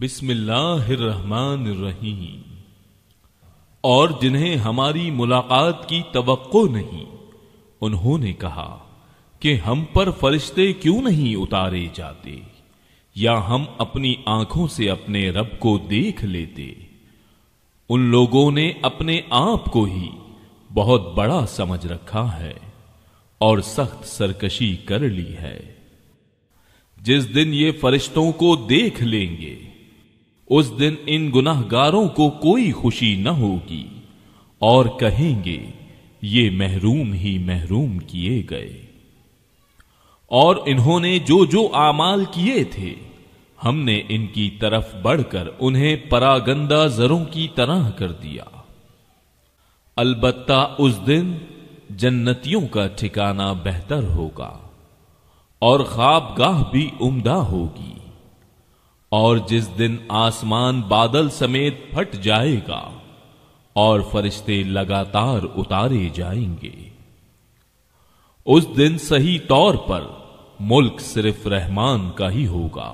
बिस्मिल्लाहमान रही और जिन्हें हमारी मुलाकात की तवक्को नहीं उन्होंने कहा कि हम पर फरिश्ते क्यों नहीं उतारे जाते या हम अपनी आंखों से अपने रब को देख लेते उन लोगों ने अपने आप को ही बहुत बड़ा समझ रखा है और सख्त सरकशी कर ली है जिस दिन ये फरिश्तों को देख लेंगे उस दिन इन गुनाहगारों को कोई खुशी न होगी और कहेंगे ये महरूम ही महरूम किए गए और इन्होंने जो जो आमाल किए थे हमने इनकी तरफ बढ़कर उन्हें परागंदा जरों की तरह कर दिया अलबत्ता उस दिन जन्नतियों का ठिकाना बेहतर होगा और खाब गाह भी उम्दा होगी और जिस दिन आसमान बादल समेत फट जाएगा और फरिश्ते लगातार उतारे जाएंगे उस दिन सही तौर पर मुल्क सिर्फ रहमान का ही होगा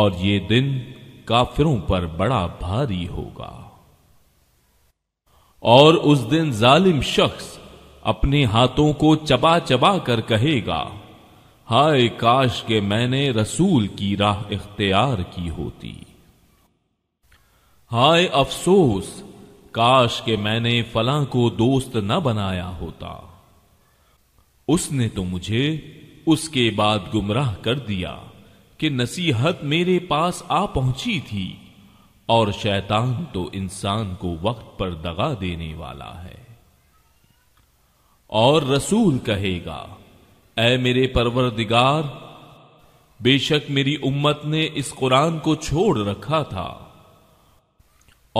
और ये दिन काफिरों पर बड़ा भारी होगा और उस दिन जालिम शख्स अपने हाथों को चबा चबा कर कहेगा हाय काश के मैंने रसूल की राह इख्तियार की होती हाय अफसोस काश के मैंने फला को दोस्त न बनाया होता उसने तो मुझे उसके बाद गुमराह कर दिया कि नसीहत मेरे पास आ पहुंची थी और शैतान तो इंसान को वक्त पर दगा देने वाला है और रसूल कहेगा ऐ मेरे परवरदिगार बेशक मेरी उम्मत ने इस कुरान को छोड़ रखा था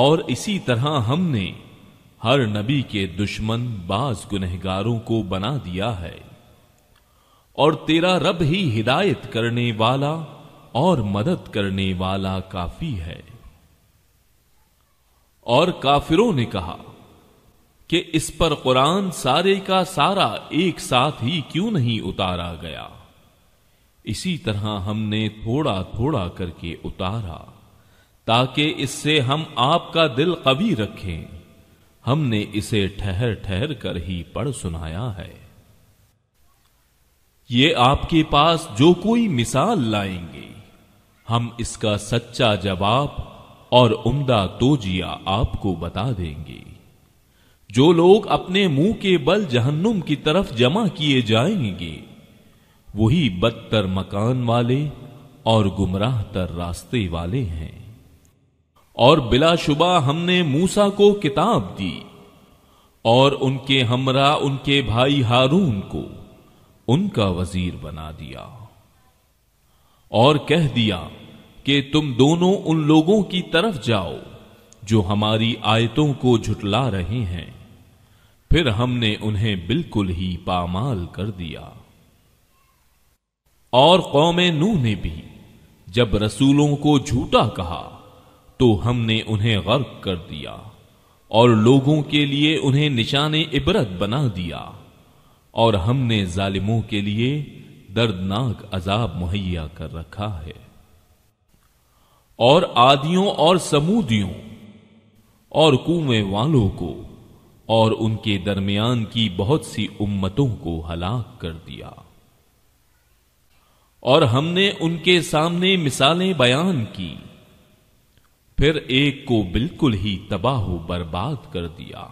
और इसी तरह हमने हर नबी के दुश्मन बाज गुनहगारों को बना दिया है और तेरा रब ही हिदायत करने वाला और मदद करने वाला काफी है और काफिरों ने कहा कि इस पर कुरान सारे का सारा एक साथ ही क्यों नहीं उतारा गया इसी तरह हमने थोड़ा थोड़ा करके उतारा ताकि इससे हम आपका दिल कभी रखें हमने इसे ठहर ठहर कर ही पढ़ सुनाया है ये आपके पास जो कोई मिसाल लाएंगे हम इसका सच्चा जवाब और उम्दा तोजिया आपको बता देंगे जो लोग अपने मुंह के बल जहन्नुम की तरफ जमा किए जाएंगे वही बदतर मकान वाले और गुमराह तर रास्ते वाले हैं और बिलाशुबा हमने मूसा को किताब दी और उनके हमरा उनके भाई हारून को उनका वजीर बना दिया और कह दिया कि तुम दोनों उन लोगों की तरफ जाओ जो हमारी आयतों को झुटला रहे हैं फिर हमने उन्हें बिल्कुल ही पामाल कर दिया और कौम नूह ने भी जब रसूलों को झूठा कहा तो हमने उन्हें गर्क कर दिया और लोगों के लिए उन्हें निशाने इबरत बना दिया और हमने जालिमों के लिए दर्दनाक अजाब मुहैया कर रखा है और आदियों और समूदियों और कुएं वालों को और उनके दरमियान की बहुत सी उम्मतों को हलाक कर दिया और हमने उनके सामने मिसालें बयान की फिर एक को बिल्कुल ही तबाह बर्बाद कर दिया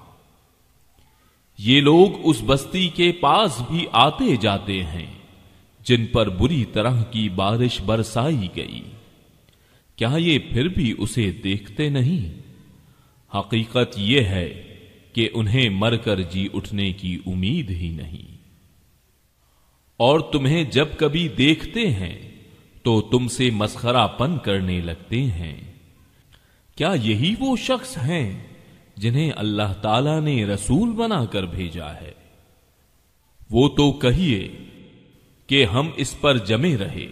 ये लोग उस बस्ती के पास भी आते जाते हैं जिन पर बुरी तरह की बारिश बरसाई गई क्या ये फिर भी उसे देखते नहीं हकीकत यह है कि उन्हें मरकर जी उठने की उम्मीद ही नहीं और तुम्हें जब कभी देखते हैं तो तुमसे मस्खरापन करने लगते हैं क्या यही वो शख्स हैं जिन्हें अल्लाह ताला ने रसूल बनाकर भेजा है वो तो कहिए कि हम इस पर जमे रहे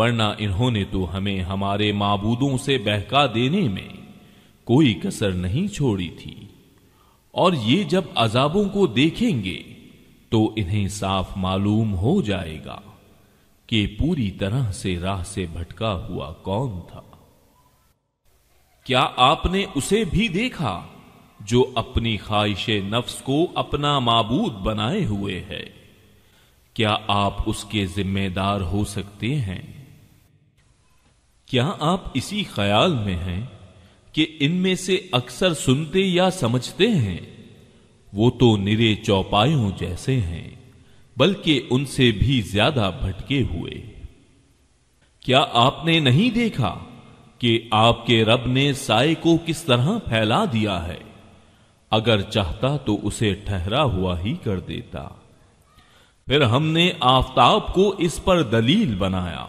वरना इन्होंने तो हमें हमारे माबूदों से बहका देने में कोई कसर नहीं छोड़ी थी और ये जब अजाबों को देखेंगे तो इन्हें साफ मालूम हो जाएगा कि पूरी तरह से राह से भटका हुआ कौन था क्या आपने उसे भी देखा जो अपनी ख्वाहिश नफ्स को अपना माबूद बनाए हुए है क्या आप उसके जिम्मेदार हो सकते हैं क्या आप इसी ख्याल में हैं कि इनमें से अक्सर सुनते या समझते हैं वो तो निरे चौपायों जैसे हैं बल्कि उनसे भी ज्यादा भटके हुए क्या आपने नहीं देखा कि आपके रब ने साय को किस तरह फैला दिया है अगर चाहता तो उसे ठहरा हुआ ही कर देता फिर हमने आफताब को इस पर दलील बनाया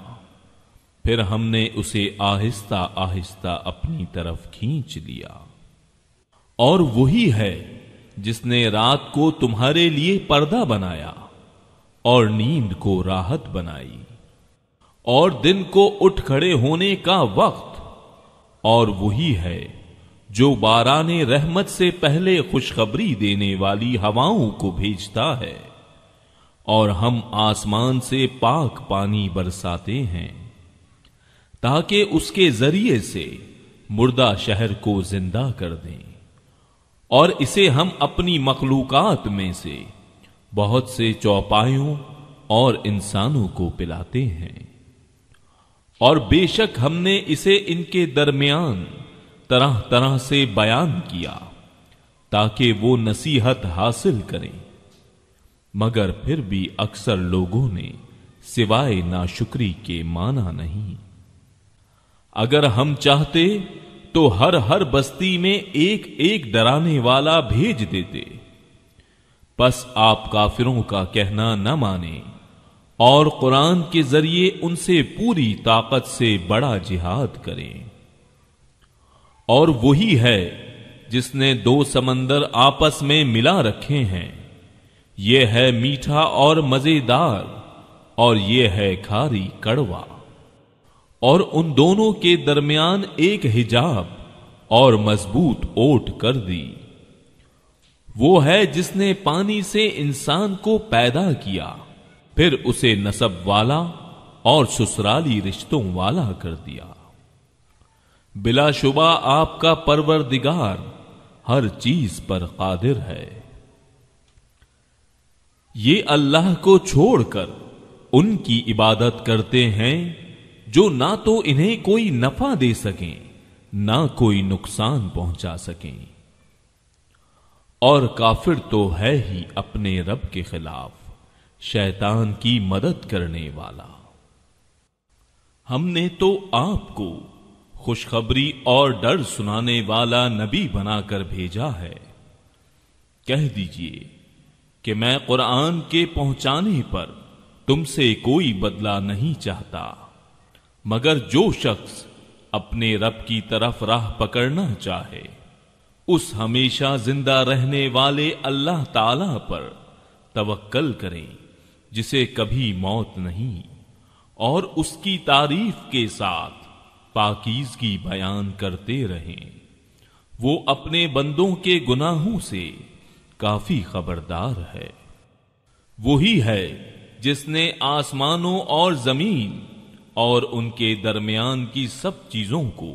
फिर हमने उसे आहिस्ता आहिस्ता अपनी तरफ खींच लिया और वही है जिसने रात को तुम्हारे लिए पर्दा बनाया और नींद को राहत बनाई और दिन को उठ खड़े होने का वक्त और वही है जो बाराने रहमत से पहले खुशखबरी देने वाली हवाओं को भेजता है और हम आसमान से पाक पानी बरसाते हैं ताकि उसके जरिए से मुर्दा शहर को जिंदा कर दें और इसे हम अपनी मखलूकत में से बहुत से चौपायों और इंसानों को पिलाते हैं और बेशक हमने इसे इनके दरमियान तरह तरह से बयान किया ताकि वो नसीहत हासिल करें मगर फिर भी अक्सर लोगों ने सिवाय नाशुक्री के माना नहीं अगर हम चाहते तो हर हर बस्ती में एक एक डराने वाला भेज देते बस आप काफिरों का कहना न माने और कुरान के जरिए उनसे पूरी ताकत से बड़ा जिहाद करें और वही है जिसने दो समंदर आपस में मिला रखे हैं यह है मीठा और मजेदार और यह है खारी कड़वा और उन दोनों के दरमियान एक हिजाब और मजबूत ओट कर दी वो है जिसने पानी से इंसान को पैदा किया फिर उसे नसब वाला और ससुराली रिश्तों वाला कर दिया बिलाशुबा आपका परवरदिगार हर चीज पर कादिर है ये अल्लाह को छोड़कर उनकी इबादत करते हैं जो ना तो इन्हें कोई नफा दे सके ना कोई नुकसान पहुंचा सके और काफिर तो है ही अपने रब के खिलाफ शैतान की मदद करने वाला हमने तो आपको खुशखबरी और डर सुनाने वाला नबी बनाकर भेजा है कह दीजिए कि मैं कुरान के पहुंचाने पर तुमसे कोई बदला नहीं चाहता मगर जो शख्स अपने रब की तरफ राह पकड़ना चाहे उस हमेशा जिंदा रहने वाले अल्लाह ताला पर तवक्कल करे जिसे कभी मौत नहीं और उसकी तारीफ के साथ की बयान करते रहें वो अपने बंदों के गुनाहों से काफी खबरदार है वही है जिसने आसमानों और जमीन और उनके दरमियान की सब चीजों को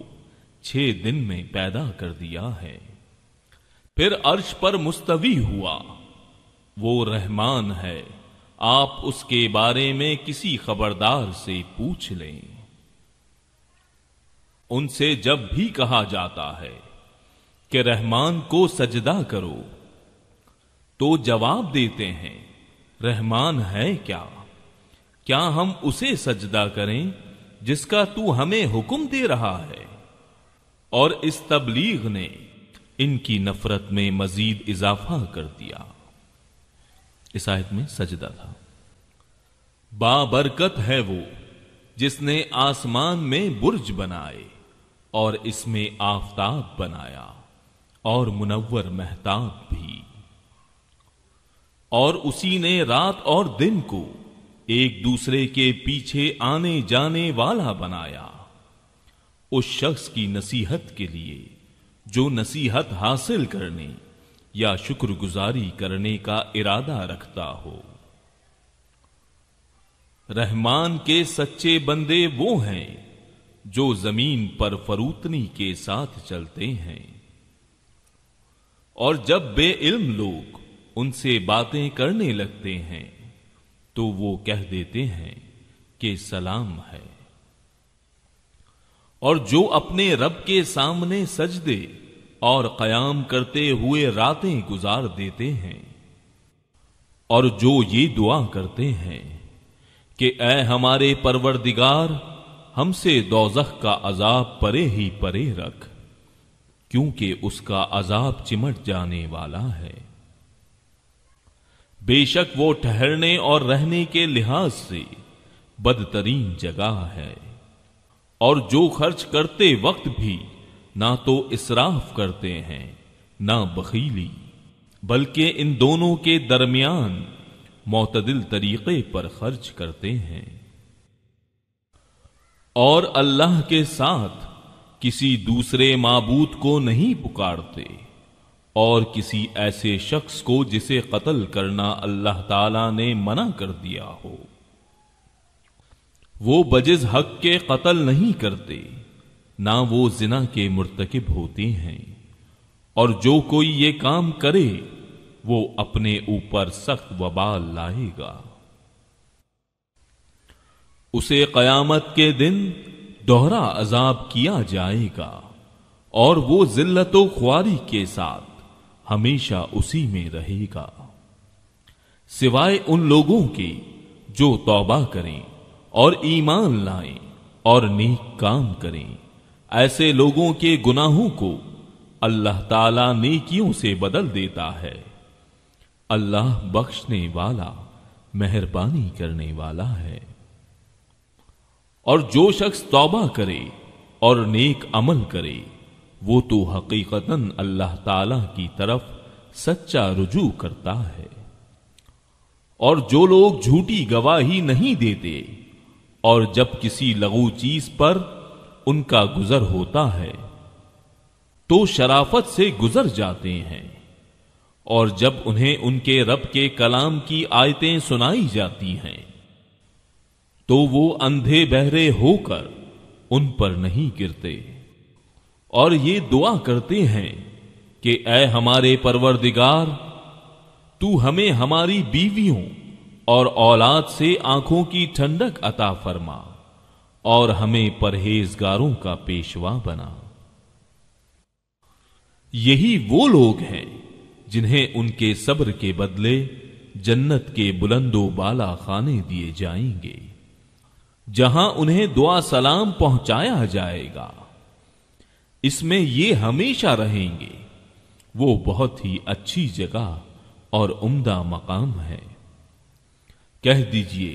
छह दिन में पैदा कर दिया है फिर अर्श पर मुस्तवी हुआ वो रहमान है आप उसके बारे में किसी खबरदार से पूछ लें उनसे जब भी कहा जाता है कि रहमान को सजदा करो तो जवाब देते हैं रहमान है क्या क्या हम उसे सजदा करें जिसका तू हमें हुक्म दे रहा है और इस तबलीग ने इनकी नफरत में मजीद इजाफा कर दिया इस आयत में सजदा था बाबरकत है वो जिसने आसमान में बुर्ज बनाए और इसमें आफताब बनाया और मुनवर महताब भी और उसी ने रात और दिन को एक दूसरे के पीछे आने जाने वाला बनाया उस शख्स की नसीहत के लिए जो नसीहत हासिल करने या शुक्रगुजारी करने का इरादा रखता हो रहमान के सच्चे बंदे वो हैं जो जमीन पर फरूतनी के साथ चलते हैं और जब बेइल्म लोग उनसे बातें करने लगते हैं तो वो कह देते हैं कि सलाम है और जो अपने रब के सामने सजदे और कयाम करते हुए रातें गुजार देते हैं और जो ये दुआ करते हैं कि ऐ हमारे परवरदिगार हमसे दोजख का अजाब परे ही परे रख क्योंकि उसका अजाब चिमट जाने वाला है बेशक वो ठहरने और रहने के लिहाज से बदतरीन जगह है और जो खर्च करते वक्त भी ना तो इसराफ करते हैं ना बखीली बल्कि इन दोनों के दरमियान मोतदिल तरीके पर खर्च करते हैं और अल्लाह के साथ किसी दूसरे माबूद को नहीं पुकारते और किसी ऐसे शख्स को जिसे कत्ल करना अल्लाह ताला ने मना कर दिया हो वो बजिज हक के कत्ल नहीं करते ना वो जिना के मुर्तकब होते हैं और जो कोई ये काम करे वो अपने ऊपर सख्त वबाल लाएगा उसे कयामत के दिन दोहरा अजाब किया जाएगा और वो जिल्लत ख्वारी के साथ हमेशा उसी में रहेगा सिवाय उन लोगों के जो तौबा करें और ईमान लाएं और नेक काम करें ऐसे लोगों के गुनाहों को अल्लाह ताला नेकियों से बदल देता है अल्लाह बख्शने वाला मेहरबानी करने वाला है और जो शख्स तौबा करे और नेक अमल करे वो तो हकीकतन अल्लाह ताला की तरफ सच्चा रुजू करता है और जो लोग झूठी गवाही नहीं देते और जब किसी लघु चीज पर उनका गुजर होता है तो शराफत से गुजर जाते हैं और जब उन्हें उनके रब के कलाम की आयतें सुनाई जाती हैं तो वो अंधे बहरे होकर उन पर नहीं गिरते और ये दुआ करते हैं कि ऐ हमारे परवरदिगार तू हमें हमारी बीवियों और औलाद से आंखों की ठंडक अता फरमा और हमें परहेजगारों का पेशवा बना यही वो लोग हैं जिन्हें उनके सब्र के बदले जन्नत के बुलंदो बाला खाने दिए जाएंगे जहां उन्हें दुआ सलाम पहुंचाया जाएगा इसमें ये हमेशा रहेंगे वो बहुत ही अच्छी जगह और उम्दा मकाम है कह दीजिए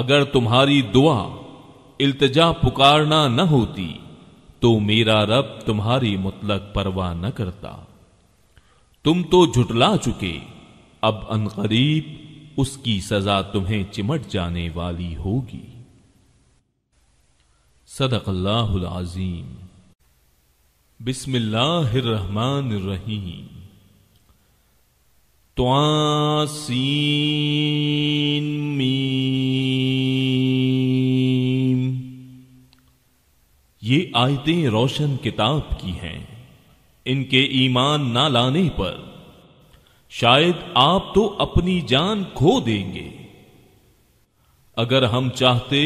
अगर तुम्हारी दुआ इल्तजा पुकारना न होती तो मेरा रब तुम्हारी मुतलक परवाह न करता तुम तो झुटला चुके अब अनकरीब उसकी सजा तुम्हें चिमट जाने वाली होगी सदक अल्लाहुल अजीम बिस्मिल्लाहिर्रहमानिर्रहीम त्वासीन मीम ये आयतें रोशन किताब की हैं इनके ईमान ना लाने पर शायद आप तो अपनी जान खो देंगे अगर हम चाहते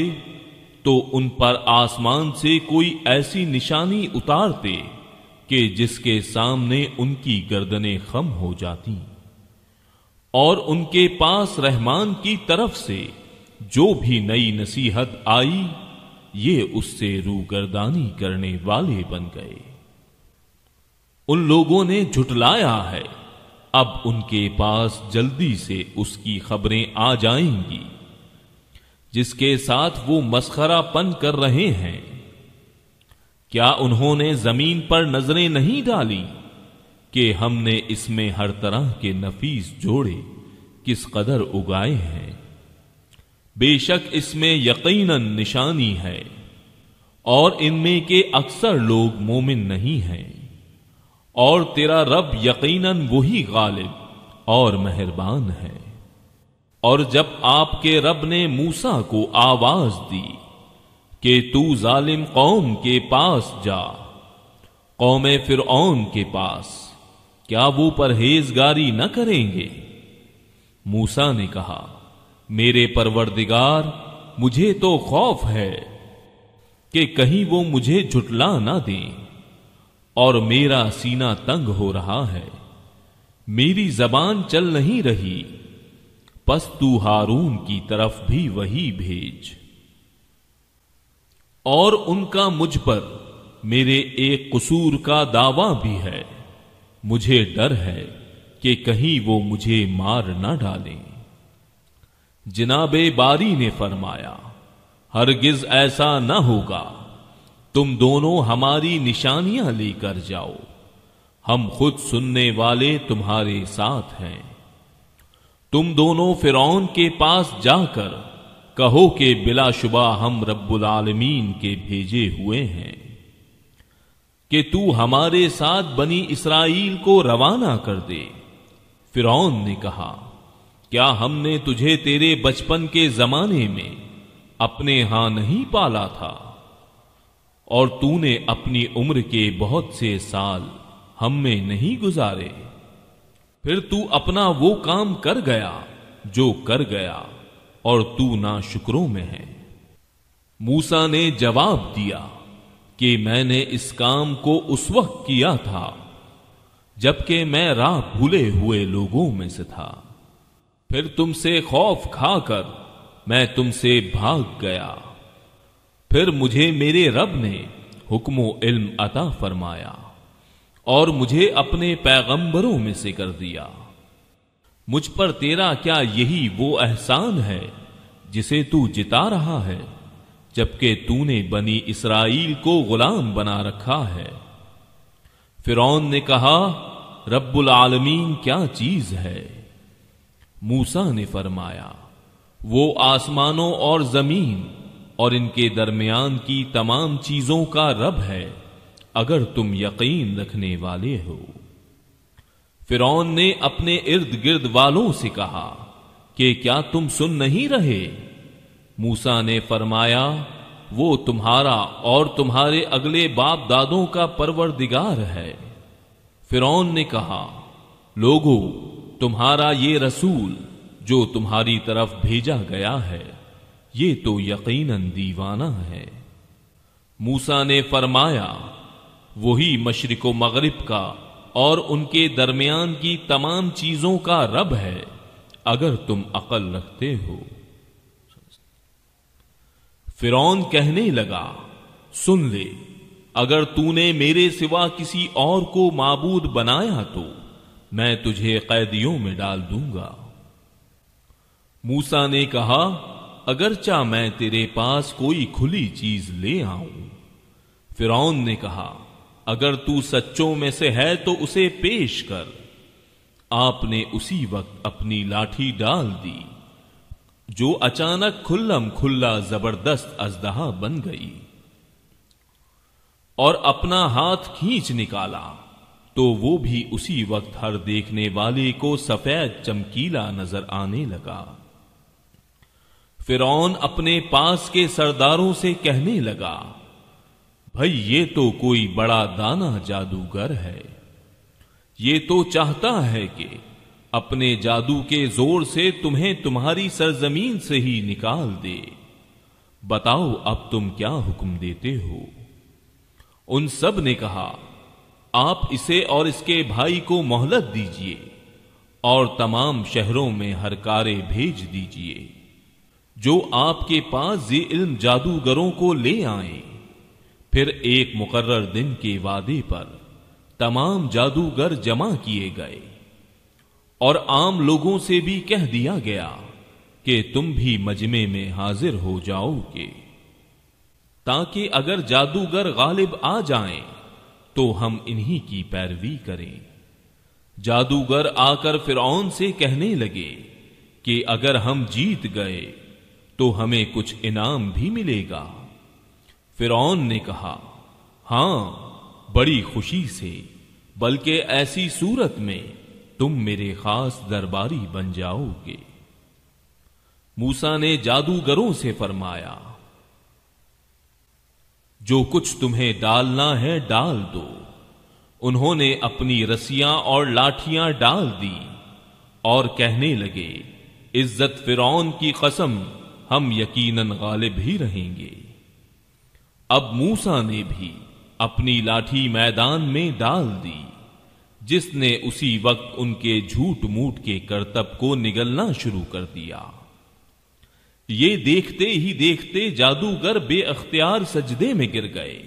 तो उन पर आसमान से कोई ऐसी निशानी उतारते कि जिसके सामने उनकी गर्दनें खम हो जाती और उनके पास रहमान की तरफ से जो भी नई नसीहत आई ये उससे रूगर्दानी करने वाले बन गए उन लोगों ने झुटलाया है अब उनके पास जल्दी से उसकी खबरें आ जाएंगी जिसके साथ वो मस्खरापन कर रहे हैं क्या उन्होंने जमीन पर नजरें नहीं डाली कि हमने इसमें हर तरह के नफीस जोड़े किस कदर उगाए हैं बेशक इसमें यकीनन निशानी है और इनमें के अक्सर लोग मोमिन नहीं हैं और तेरा रब यकीनन वही गालिब और मेहरबान है और जब आपके रब ने मूसा को आवाज दी कि तू जालिम कौम के पास जा कौम फिर के पास क्या वो परहेजगारी न करेंगे मूसा ने कहा मेरे परवरदिगार मुझे तो खौफ है कि कहीं वो मुझे झुटला ना दें और मेरा सीना तंग हो रहा है मेरी जबान चल नहीं रही पस्तू हारून की तरफ भी वही भेज और उनका मुझ पर मेरे एक कसूर का दावा भी है मुझे डर है कि कहीं वो मुझे मार ना डालें जिनाबे बारी ने फरमाया हरगिज ऐसा ना होगा तुम दोनों हमारी निशानियां लेकर जाओ हम खुद सुनने वाले तुम्हारे साथ हैं तुम दोनों फिरौन के पास जाकर कहो के बिलाशुबा हम रब्बुल आलमीन के भेजे हुए हैं कि तू हमारे साथ बनी इसराइल को रवाना कर दे फिर ने कहा क्या हमने तुझे तेरे बचपन के जमाने में अपने हां नहीं पाला था और तूने अपनी उम्र के बहुत से साल हम में नहीं गुजारे फिर तू अपना वो काम कर गया जो कर गया और तू ना शुक्रों में है मूसा ने जवाब दिया कि मैंने इस काम को उस वक्त किया था जबकि मैं राह भूले हुए लोगों में से था फिर तुमसे खौफ खाकर मैं तुमसे भाग गया फिर मुझे मेरे रब ने हुक्म इल्म अता फरमाया और मुझे अपने पैगंबरों में से कर दिया मुझ पर तेरा क्या यही वो एहसान है जिसे तू जिता रहा है जबकि तूने बनी इसराइल को गुलाम बना रखा है फिर ने कहा रब्बुल आलमीन क्या चीज है मूसा ने फरमाया वो आसमानों और जमीन और इनके दरमियान की तमाम चीजों का रब है अगर तुम यकीन रखने वाले हो फिर ने अपने इर्द गिर्द वालों से कहा कि क्या तुम सुन नहीं रहे मूसा ने फरमाया वो तुम्हारा और तुम्हारे अगले बाप दादों का परवरदिगार है फिरौन ने कहा लोगो तुम्हारा ये रसूल जो तुम्हारी तरफ भेजा गया है ये तो यकीनन दीवाना है मूसा ने फरमाया वही मशरक मगरिब का और उनके दरमियान की तमाम चीजों का रब है अगर तुम अकल रखते हो फिरौन कहने लगा सुन ले अगर तूने मेरे सिवा किसी और को माबूद बनाया तो मैं तुझे कैदियों में डाल दूंगा मूसा ने कहा अगरचा मैं तेरे पास कोई खुली चीज ले आऊं फिरौन ने कहा अगर तू सच्चों में से है तो उसे पेश कर आपने उसी वक्त अपनी लाठी डाल दी जो अचानक खुल्लम खुल्ला जबरदस्त अजदहा बन गई और अपना हाथ खींच निकाला तो वो भी उसी वक्त हर देखने वाले को सफेद चमकीला नजर आने लगा फिर अपने पास के सरदारों से कहने लगा भाई ये तो कोई बड़ा दाना जादूगर है ये तो चाहता है कि अपने जादू के जोर से तुम्हें तुम्हारी सरजमीन से ही निकाल दे बताओ अब तुम क्या हुक्म देते हो उन सब ने कहा आप इसे और इसके भाई को मोहलत दीजिए और तमाम शहरों में हर कारे भेज दीजिए जो आपके पास ये इल्म जादूगरों को ले आए फिर एक मुकर्र दिन के वादे पर तमाम जादूगर जमा किए गए और आम लोगों से भी कह दिया गया कि तुम भी मजमे में हाजिर हो जाओगे ताकि अगर जादूगर गालिब आ जाएं तो हम इन्हीं की पैरवी करें जादूगर आकर फिर से कहने लगे कि अगर हम जीत गए तो हमें कुछ इनाम भी मिलेगा फिरौन ने कहा हां बड़ी खुशी से बल्कि ऐसी सूरत में तुम मेरे खास दरबारी बन जाओगे मूसा ने जादूगरों से फरमाया जो कुछ तुम्हें डालना है डाल दो उन्होंने अपनी रस्सियां और लाठियां डाल दी और कहने लगे इज्जत फिरौन की कसम हम यकीनन गालिब ही रहेंगे अब मूसा ने भी अपनी लाठी मैदान में डाल दी जिसने उसी वक्त उनके झूठ मूठ के करतब को निगलना शुरू कर दिया ये देखते ही देखते जादूगर अख्तियार सजदे में गिर गए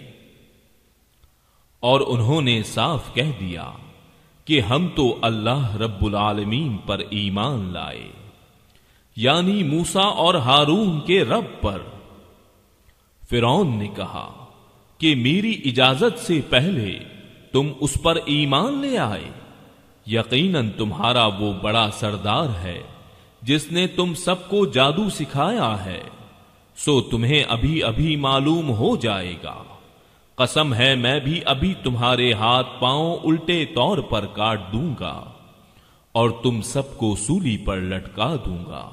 और उन्होंने साफ कह दिया कि हम तो अल्लाह रब्बुल आलमीन पर ईमान लाए यानी मूसा और हारून के रब पर फिरौन ने कहा कि मेरी इजाजत से पहले तुम उस पर ईमान ले आए यकीनन तुम्हारा वो बड़ा सरदार है जिसने तुम सबको जादू सिखाया है सो तुम्हें अभी अभी मालूम हो जाएगा कसम है मैं भी अभी तुम्हारे हाथ पांव उल्टे तौर पर काट दूंगा और तुम सबको सूली पर लटका दूंगा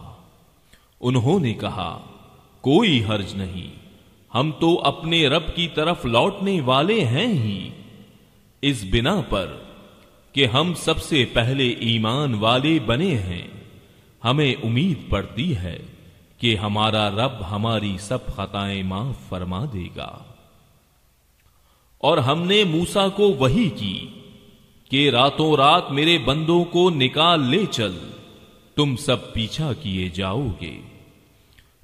उन्होंने कहा कोई हर्ज नहीं हम तो अपने रब की तरफ लौटने वाले हैं ही इस बिना पर कि हम सबसे पहले ईमान वाले बने हैं हमें उम्मीद पड़ती है कि हमारा रब हमारी सब खताएं माफ फरमा देगा और हमने मूसा को वही की कि रातों रात मेरे बंदों को निकाल ले चल तुम सब पीछा किए जाओगे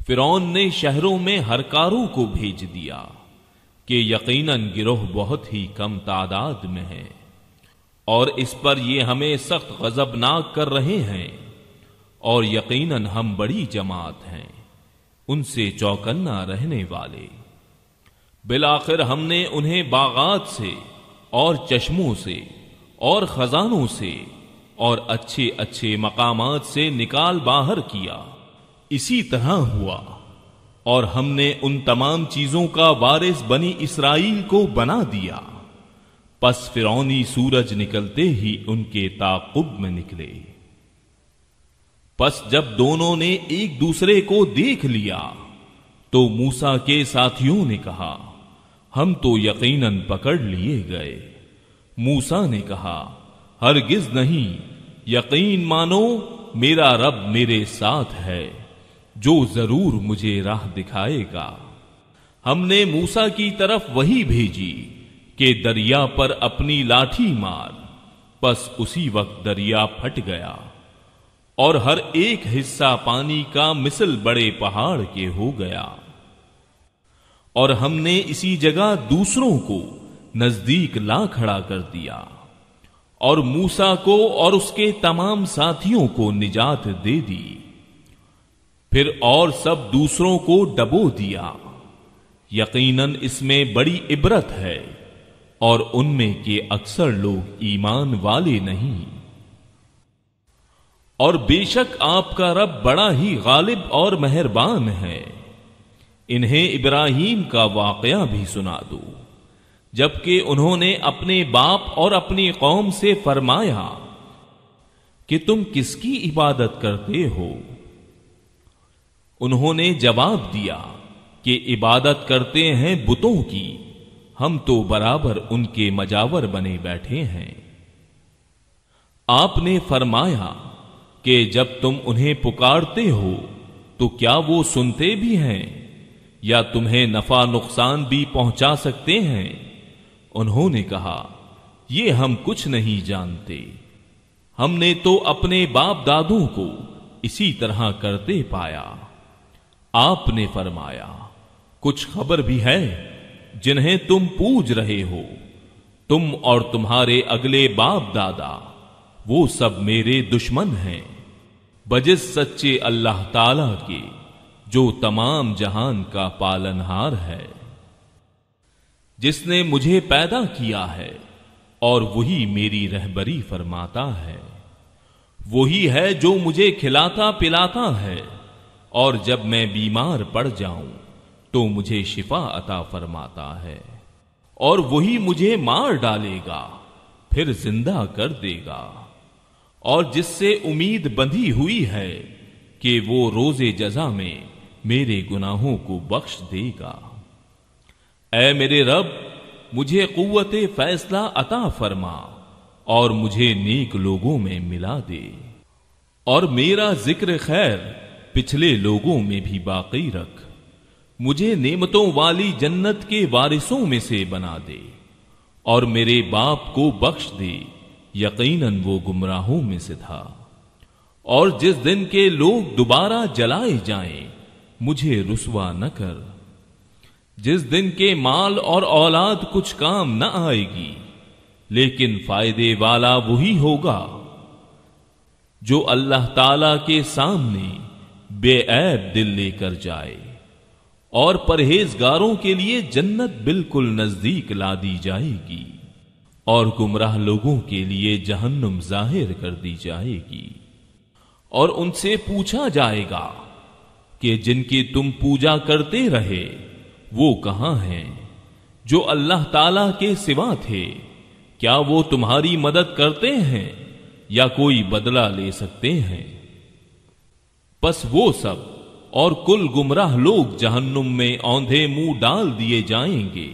फिरौन ने शहरों में हरकारों को भेज दिया कि यकीनन गिरोह बहुत ही कम तादाद में है और इस पर ये हमें सख्त गजबनाक कर रहे हैं और यकीनन हम बड़ी जमात हैं उनसे चौकन्ना रहने वाले बिलाखिर हमने उन्हें बागात से और चश्मों से और खजानों से और अच्छे अच्छे मकामात से निकाल बाहर किया इसी तरह हुआ और हमने उन तमाम चीजों का वारिस बनी इसराइल को बना दिया पस फिरौनी सूरज निकलते ही उनके ताकुब में निकले पस जब दोनों ने एक दूसरे को देख लिया तो मूसा के साथियों ने कहा हम तो यकीनन पकड़ लिए गए मूसा ने कहा हरगिज नहीं यकीन मानो मेरा रब मेरे साथ है जो जरूर मुझे राह दिखाएगा हमने मूसा की तरफ वही भेजी कि दरिया पर अपनी लाठी मार बस उसी वक्त दरिया फट गया और हर एक हिस्सा पानी का मिसल बड़े पहाड़ के हो गया और हमने इसी जगह दूसरों को नजदीक ला खड़ा कर दिया और मूसा को और उसके तमाम साथियों को निजात दे दी फिर और सब दूसरों को डबो दिया यकीनन इसमें बड़ी इबरत है और उनमें के अक्सर लोग ईमान वाले नहीं और बेशक आपका रब बड़ा ही गालिब और मेहरबान है इन्हें इब्राहिम का वाकया भी सुना दो जबकि उन्होंने अपने बाप और अपनी कौम से फरमाया कि तुम किसकी इबादत करते हो उन्होंने जवाब दिया कि इबादत करते हैं बुतों की हम तो बराबर उनके मजावर बने बैठे हैं आपने फरमाया कि जब तुम उन्हें पुकारते हो तो क्या वो सुनते भी हैं या तुम्हें नफा नुकसान भी पहुंचा सकते हैं उन्होंने कहा ये हम कुछ नहीं जानते हमने तो अपने बाप दादों को इसी तरह करते पाया आपने फरमाया कुछ खबर भी है जिन्हें तुम पूज रहे हो तुम और तुम्हारे अगले बाप दादा वो सब मेरे दुश्मन हैं बजे सच्चे अल्लाह ताला के जो तमाम जहान का पालनहार है जिसने मुझे पैदा किया है और वही मेरी रहबरी फरमाता है वही है जो मुझे खिलाता पिलाता है और जब मैं बीमार पड़ जाऊं तो मुझे शिफा अता फरमाता है और वही मुझे मार डालेगा फिर जिंदा कर देगा और जिससे उम्मीद बंधी हुई है कि वो रोजे जजा में मेरे गुनाहों को बख्श देगा ऐ मेरे रब मुझे कुत फैसला अता फरमा और मुझे नेक लोगों में मिला दे और मेरा जिक्र खैर पिछले लोगों में भी बाकी रख मुझे नेमतों वाली जन्नत के वारिसों में से बना दे और मेरे बाप को बख्श दे यकीनन वो गुमराहों में से था और जिस दिन के लोग दोबारा जलाए जाएं मुझे रुसवा न कर जिस दिन के माल और औलाद कुछ काम न आएगी लेकिन फायदे वाला वही होगा जो अल्लाह ताला के सामने बेऐब दिल लेकर जाए और परहेजगारों के लिए जन्नत बिल्कुल नजदीक ला दी जाएगी और गुमराह लोगों के लिए जहन्नुम जाहिर कर दी जाएगी और उनसे पूछा जाएगा कि जिनकी तुम पूजा करते रहे वो कहाँ हैं जो अल्लाह ताला के सिवा थे क्या वो तुम्हारी मदद करते हैं या कोई बदला ले सकते हैं बस वो सब और कुल गुमराह लोग जहन्नुम में औंधे मुंह डाल दिए जाएंगे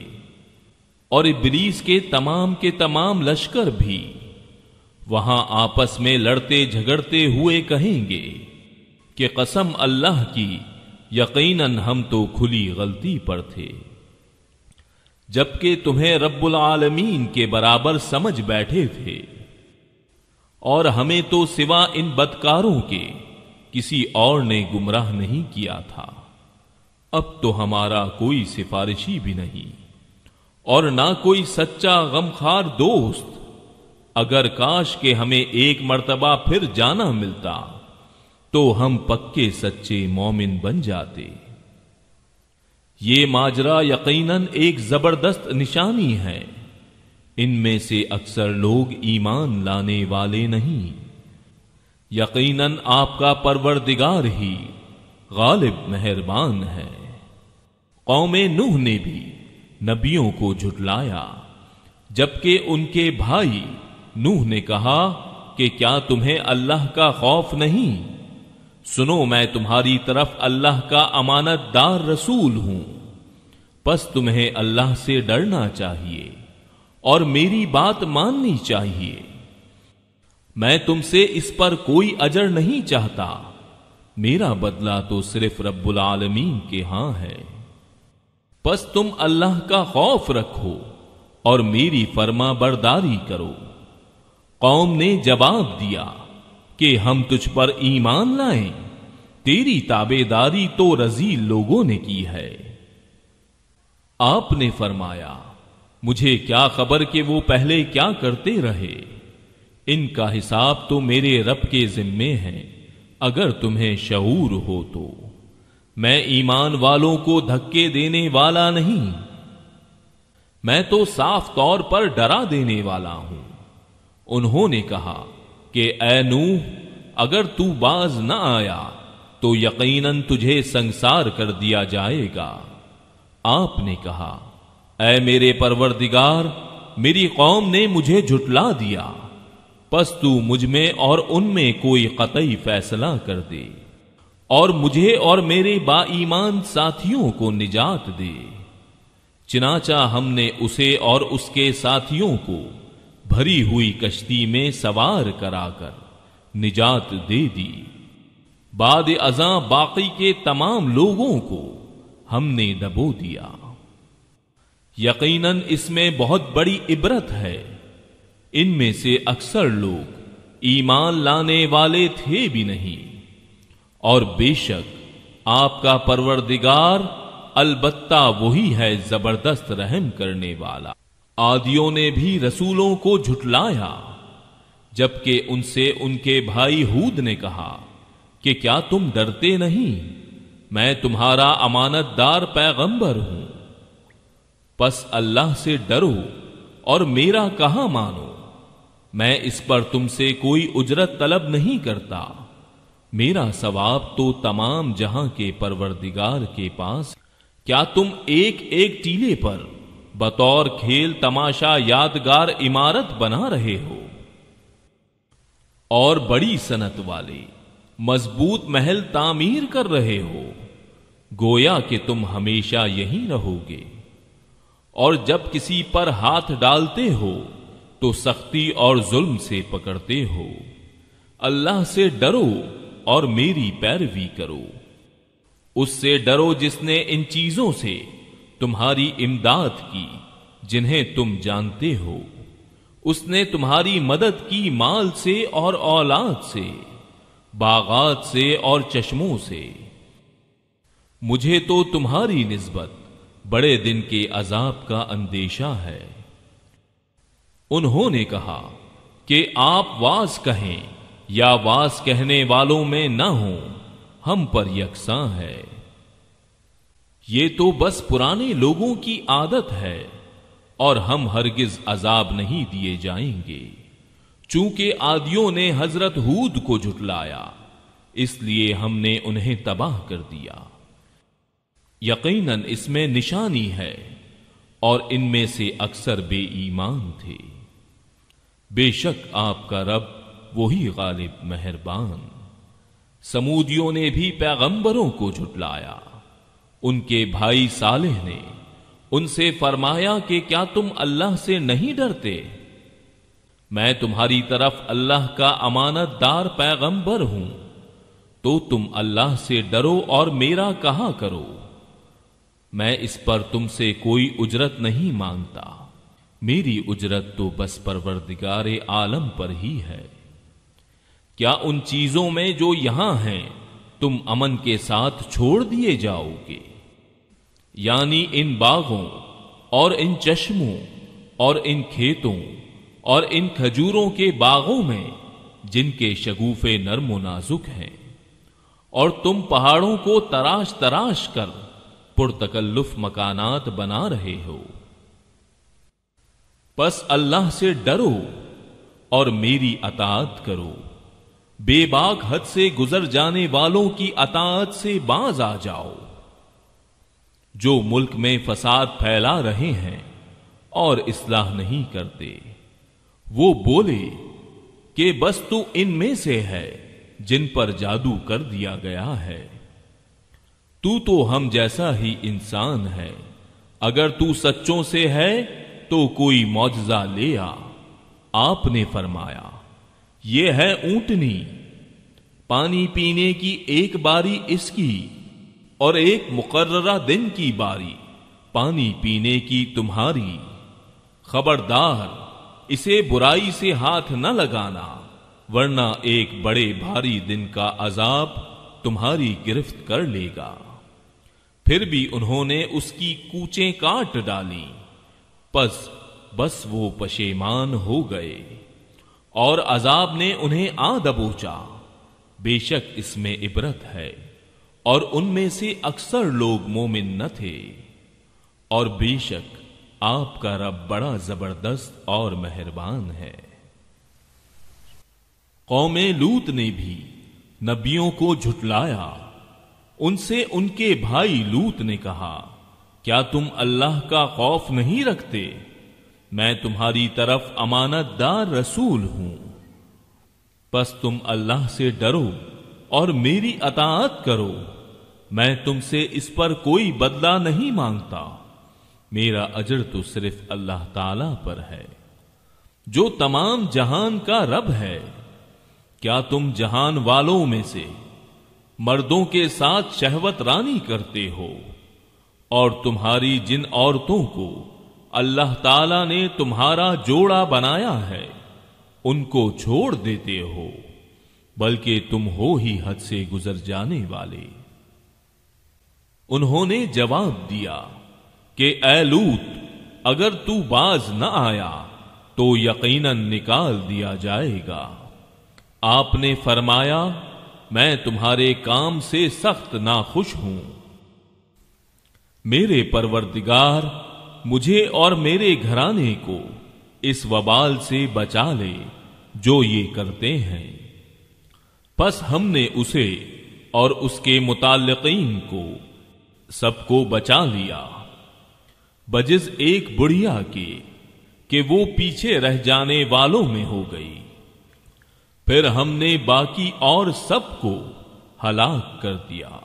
और इबलीस के तमाम के तमाम लश्कर भी वहां आपस में लड़ते झगड़ते हुए कहेंगे कि कसम अल्लाह की यकीनन हम तो खुली गलती पर थे जबकि तुम्हें रब्बुल आलमीन के बराबर समझ बैठे थे और हमें तो सिवा इन बदकारों के किसी और ने गुमराह नहीं किया था अब तो हमारा कोई सिफारिशी भी नहीं और ना कोई सच्चा गमखार दोस्त अगर काश के हमें एक मर्तबा फिर जाना मिलता तो हम पक्के सच्चे मोमिन बन जाते ये माजरा यकीनन एक जबरदस्त निशानी है इनमें से अक्सर लोग ईमान लाने वाले नहीं यकीनन आपका परवरदिगार ही गालिब मेहरबान है कौम नूह ने भी नबियों को झुटलाया जबकि उनके भाई नूह ने कहा कि क्या तुम्हें अल्लाह का खौफ नहीं सुनो मैं तुम्हारी तरफ अल्लाह का अमानतदार रसूल हूं बस तुम्हें अल्लाह से डरना चाहिए और मेरी बात माननी चाहिए मैं तुमसे इस पर कोई अजर नहीं चाहता मेरा बदला तो सिर्फ रब्बुल आलमीन के हां है बस तुम अल्लाह का खौफ रखो और मेरी फर्मा बर्दारी करो कौम ने जवाब दिया कि हम तुझ पर ईमान लाए तेरी ताबेदारी तो रजी लोगों ने की है आपने फरमाया मुझे क्या खबर कि वो पहले क्या करते रहे इनका हिसाब तो मेरे रब के जिम्मे है अगर तुम्हें शऊर हो तो मैं ईमान वालों को धक्के देने वाला नहीं मैं तो साफ तौर पर डरा देने वाला हूं उन्होंने कहा कि नूह अगर तू बाज न आया तो यकीनन तुझे संसार कर दिया जाएगा आपने कहा ए मेरे परवरदिगार मेरी कौम ने मुझे झुटला दिया पस तू मुझ में और उनमें कोई कतई फैसला कर दे और मुझे और मेरे बाईमान साथियों को निजात दे चिनाचा हमने उसे और उसके साथियों को भरी हुई कश्ती में सवार कराकर निजात दे दी बाद अजा बाकी के तमाम लोगों को हमने दबो दिया यकीनन इसमें बहुत बड़ी इबरत है इनमें से अक्सर लोग ईमान लाने वाले थे भी नहीं और बेशक आपका परवरदिगार अलबत्ता वही है जबरदस्त रहम करने वाला आदियों ने भी रसूलों को झुटलाया जबकि उनसे उनके भाई हूद ने कहा कि क्या तुम डरते नहीं मैं तुम्हारा अमानतदार पैगंबर हूं बस अल्लाह से डरो और मेरा कहा मानो मैं इस पर तुमसे कोई उजरत तलब नहीं करता मेरा सवाब तो तमाम जहां के परवरदिगार के पास क्या तुम एक एक टीले पर बतौर खेल तमाशा यादगार इमारत बना रहे हो और बड़ी सनत वाले मजबूत महल तामीर कर रहे हो गोया कि तुम हमेशा यहीं रहोगे और जब किसी पर हाथ डालते हो तो सख्ती और जुल्म से पकड़ते हो अल्लाह से डरो और मेरी पैरवी करो उससे डरो जिसने इन चीजों से तुम्हारी इमदाद की जिन्हें तुम जानते हो उसने तुम्हारी मदद की माल से और औलाद से बागात से और चश्मों से मुझे तो तुम्हारी निस्बत बड़े दिन के अजाब का अंदेशा है उन्होंने कहा कि आप वास कहें या वास कहने वालों में न हो हम पर यकसा है ये तो बस पुराने लोगों की आदत है और हम हरगिज अजाब नहीं दिए जाएंगे चूंकि आदियों ने हजरत हूद को झुटलाया इसलिए हमने उन्हें तबाह कर दिया यकीनन इसमें निशानी है और इनमें से अक्सर बेईमान थे बेशक आपका रब वही गालिब मेहरबान समूदियों ने भी पैगंबरों को झुटलाया उनके भाई सालेह ने उनसे फरमाया कि क्या तुम अल्लाह से नहीं डरते मैं तुम्हारी तरफ अल्लाह का अमानतदार पैगंबर हूं तो तुम अल्लाह से डरो और मेरा कहा करो मैं इस पर तुमसे कोई उजरत नहीं मांगता मेरी उजरत तो बस परवरदिगार आलम पर ही है क्या उन चीजों में जो यहां हैं तुम अमन के साथ छोड़ दिए जाओगे यानी इन बागों और इन चश्मों और इन खेतों और इन खजूरों के बागों में जिनके शगुफे नर्म नाजुक हैं और तुम पहाड़ों को तराश तराश कर पुरतकल्लुफ मकानात बना रहे हो बस अल्लाह से डरो और मेरी अतात करो बेबाक हद से गुजर जाने वालों की अतात से बाज आ जाओ जो मुल्क में फसाद फैला रहे हैं और इसलाह नहीं करते वो बोले कि बस तू इनमें से है जिन पर जादू कर दिया गया है तू तो हम जैसा ही इंसान है अगर तू सच्चों से है तो कोई मुआजा ले आ आपने फरमाया ये है ऊंटनी पानी पीने की एक बारी इसकी और एक मुकर्रा दिन की बारी पानी पीने की तुम्हारी खबरदार इसे बुराई से हाथ न लगाना वरना एक बड़े भारी दिन का अजाब तुम्हारी गिरफ्त कर लेगा फिर भी उन्होंने उसकी कूचें काट डाली पस बस वो पशेमान हो गए और अजाब ने उन्हें आ दबोचा बेशक इसमें इबरत है और उनमें से अक्सर लोग मोमिन न थे और बेशक आपका रब बड़ा जबरदस्त और मेहरबान है कौमे लूत ने भी नबियों को झुटलाया उनसे उनके भाई लूत ने कहा क्या तुम अल्लाह का खौफ नहीं रखते मैं तुम्हारी तरफ अमानतदार रसूल हूं बस तुम अल्लाह से डरो और मेरी अतात करो मैं तुमसे इस पर कोई बदला नहीं मांगता मेरा अजर तो सिर्फ अल्लाह ताला पर है जो तमाम जहान का रब है क्या तुम जहान वालों में से मर्दों के साथ शहवत रानी करते हो और तुम्हारी जिन औरतों को अल्लाह ताला ने तुम्हारा जोड़ा बनाया है उनको छोड़ देते हो बल्कि तुम हो ही हद से गुजर जाने वाले उन्होंने जवाब दिया कि एलूत अगर तू बाज न आया तो यकीनन निकाल दिया जाएगा आपने फरमाया मैं तुम्हारे काम से सख्त नाखुश हूं मेरे परवरदिगार मुझे और मेरे घराने को इस वबाल से बचा ले जो ये करते हैं बस हमने उसे और उसके मुतालकीन को सबको बचा लिया बजिज एक बुढ़िया के कि वो पीछे रह जाने वालों में हो गई फिर हमने बाकी और सबको हलाक कर दिया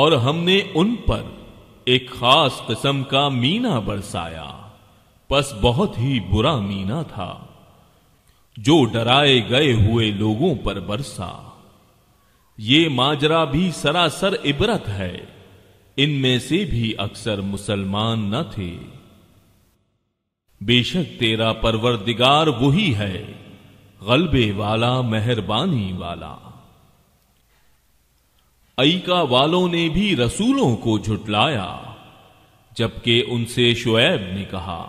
और हमने उन पर एक खास किस्म का मीना बरसाया बस बहुत ही बुरा मीना था जो डराए गए हुए लोगों पर बरसा ये माजरा भी सरासर इबरत है इनमें से भी अक्सर मुसलमान न थे बेशक तेरा परवरदिगार वही है गलबे वाला मेहरबानी वाला ऐका वालों ने भी रसूलों को झुटलाया जबकि उनसे शुएब ने कहा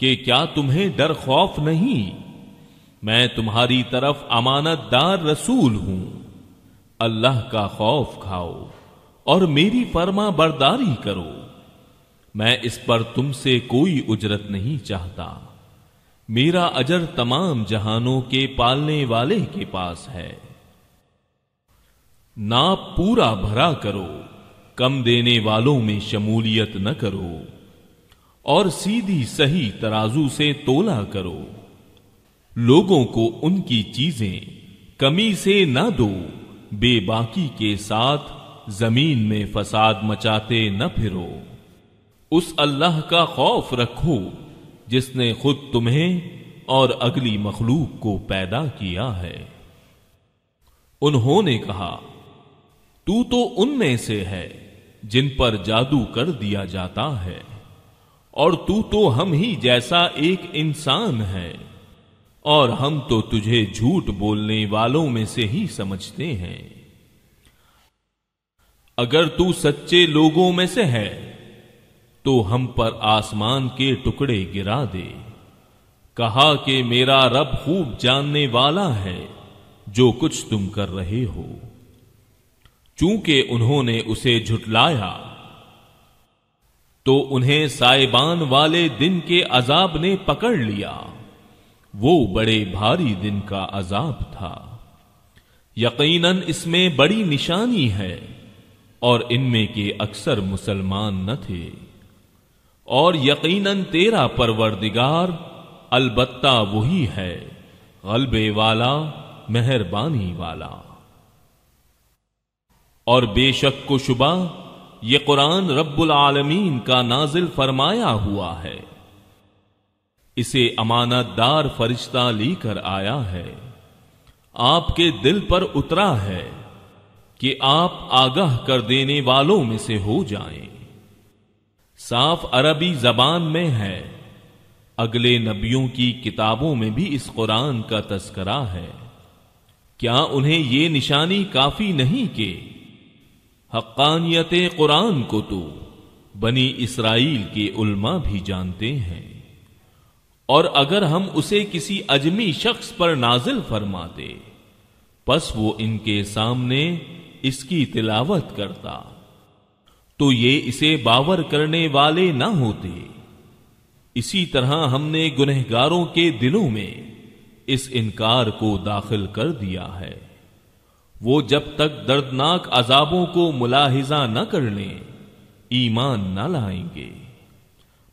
कि क्या तुम्हें डर खौफ नहीं मैं तुम्हारी तरफ अमानतदार रसूल हूं अल्लाह का खौफ खाओ और मेरी फर्मा बर्दारी करो मैं इस पर तुमसे कोई उजरत नहीं चाहता मेरा अजर तमाम जहानों के पालने वाले के पास है नाप पूरा भरा करो कम देने वालों में शमूलियत न करो और सीधी सही तराजू से तोला करो लोगों को उनकी चीजें कमी से ना दो बेबाकी के साथ जमीन में फसाद मचाते न फिरो उस अल्लाह का खौफ रखो जिसने खुद तुम्हें और अगली मखलूक को पैदा किया है उन्होंने कहा तू तो उनमें से है जिन पर जादू कर दिया जाता है और तू तो हम ही जैसा एक इंसान है और हम तो तुझे झूठ बोलने वालों में से ही समझते हैं अगर तू सच्चे लोगों में से है तो हम पर आसमान के टुकड़े गिरा दे कहा कि मेरा रब खूब जानने वाला है जो कुछ तुम कर रहे हो चूंकि उन्होंने उसे झुटलाया तो उन्हें साइबान वाले दिन के अजाब ने पकड़ लिया वो बड़े भारी दिन का अजाब था यकीनन इसमें बड़ी निशानी है और इनमें के अक्सर मुसलमान न थे और यकीनन तेरा परवरदिगार अलबत्ता वही है गलबे वाला मेहरबानी वाला और बेशक को शुबा ये कुरान रब्बुल आलमीन का नाजिल फरमाया हुआ है इसे अमानतदार फरिश्ता लेकर आया है आपके दिल पर उतरा है कि आप आगाह कर देने वालों में से हो जाएं। साफ अरबी जबान में है अगले नबियों की किताबों में भी इस कुरान का तस्करा है क्या उन्हें ये निशानी काफी नहीं के हक्कानियत कुरान को तो बनी इसराइल के उल्मा भी जानते हैं और अगर हम उसे किसी अजमी शख्स पर नाजिल फरमाते बस वो इनके सामने इसकी तिलावत करता तो ये इसे बावर करने वाले ना होते इसी तरह हमने गुनहगारों के दिलों में इस इनकार को दाखिल कर दिया है वो जब तक दर्दनाक अजाबों को मुलाहिजा न कर लें ईमान न लाएंगे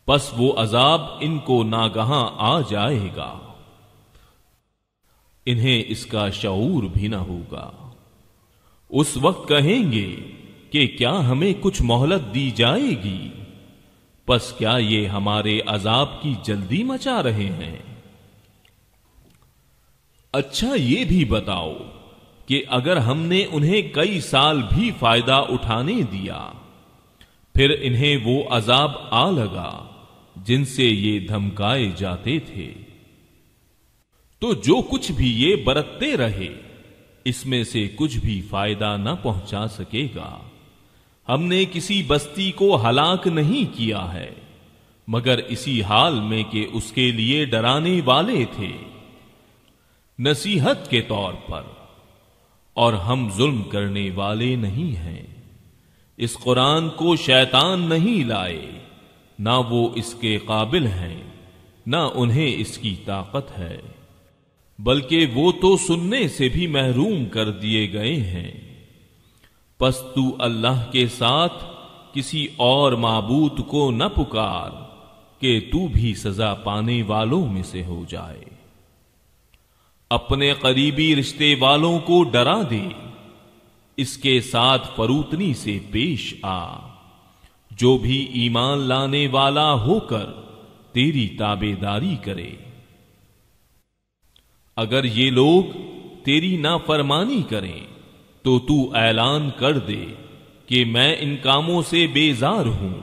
बस वो अजाब इनको नागहा आ जाएगा इन्हें इसका शऊर भी ना होगा उस वक्त कहेंगे कि क्या हमें कुछ मोहलत दी जाएगी बस क्या ये हमारे अजाब की जल्दी मचा रहे हैं अच्छा ये भी बताओ कि अगर हमने उन्हें कई साल भी फायदा उठाने दिया फिर इन्हें वो अजाब आ लगा जिनसे ये धमकाए जाते थे तो जो कुछ भी ये बरतते रहे इसमें से कुछ भी फायदा न पहुंचा सकेगा हमने किसी बस्ती को हलाक नहीं किया है मगर इसी हाल में कि उसके लिए डराने वाले थे नसीहत के तौर पर और हम जुल्म करने वाले नहीं हैं इस कुरान को शैतान नहीं लाए ना वो इसके काबिल हैं ना उन्हें इसकी ताकत है बल्कि वो तो सुनने से भी महरूम कर दिए गए हैं पस तू अल्लाह के साथ किसी और माबूत को न पुकार के तू भी सजा पाने वालों में से हो जाए अपने करीबी रिश्ते वालों को डरा दे इसके साथ फरूतनी से पेश आ जो भी ईमान लाने वाला होकर तेरी ताबेदारी करे अगर ये लोग तेरी नाफरमानी करें तो तू ऐलान कर दे कि मैं इन कामों से बेजार हूं